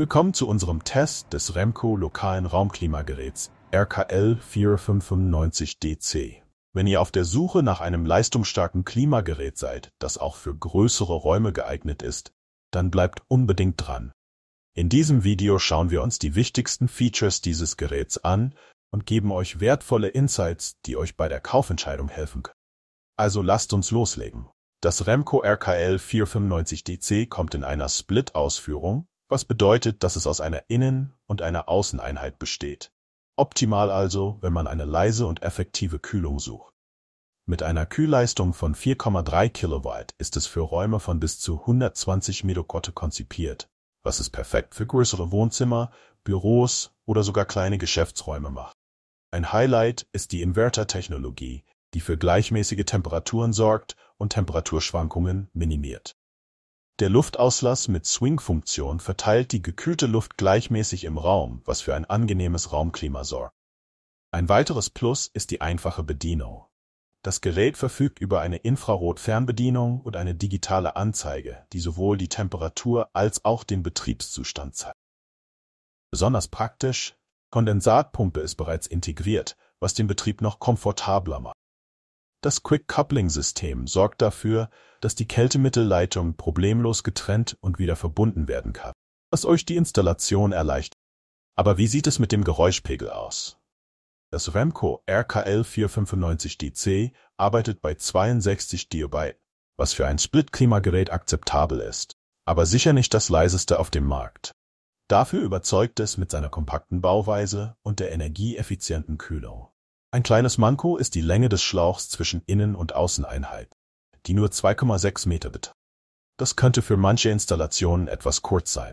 Willkommen zu unserem Test des Remco lokalen Raumklimageräts RKL 4595DC. Wenn ihr auf der Suche nach einem leistungsstarken Klimagerät seid, das auch für größere Räume geeignet ist, dann bleibt unbedingt dran. In diesem Video schauen wir uns die wichtigsten Features dieses Geräts an und geben euch wertvolle Insights, die euch bei der Kaufentscheidung helfen können. Also lasst uns loslegen. Das Remco RKL 495DC kommt in einer Split-Ausführung, was bedeutet, dass es aus einer Innen- und einer Außeneinheit besteht. Optimal also, wenn man eine leise und effektive Kühlung sucht. Mit einer Kühlleistung von 4,3 Kilowatt ist es für Räume von bis zu 120 Medokotte konzipiert, was es perfekt für größere Wohnzimmer, Büros oder sogar kleine Geschäftsräume macht. Ein Highlight ist die Inverter-Technologie, die für gleichmäßige Temperaturen sorgt und Temperaturschwankungen minimiert. Der Luftauslass mit Swing-Funktion verteilt die gekühlte Luft gleichmäßig im Raum, was für ein angenehmes Raumklima sorgt. Ein weiteres Plus ist die einfache Bedienung. Das Gerät verfügt über eine Infrarot-Fernbedienung und eine digitale Anzeige, die sowohl die Temperatur als auch den Betriebszustand zeigt. Besonders praktisch, Kondensatpumpe ist bereits integriert, was den Betrieb noch komfortabler macht. Das Quick-Coupling-System sorgt dafür, dass die Kältemittelleitung problemlos getrennt und wieder verbunden werden kann, was euch die Installation erleichtert. Aber wie sieht es mit dem Geräuschpegel aus? Das Remco RKL 495DC arbeitet bei 62 dB, was für ein Split-Klimagerät akzeptabel ist, aber sicher nicht das leiseste auf dem Markt. Dafür überzeugt es mit seiner kompakten Bauweise und der energieeffizienten Kühlung. Ein kleines Manko ist die Länge des Schlauchs zwischen Innen- und Außeneinheit, die nur 2,6 Meter beträgt. Das könnte für manche Installationen etwas kurz sein.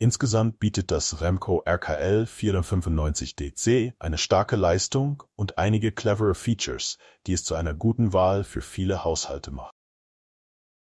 Insgesamt bietet das Remco RKL 495DC eine starke Leistung und einige clevere Features, die es zu einer guten Wahl für viele Haushalte macht.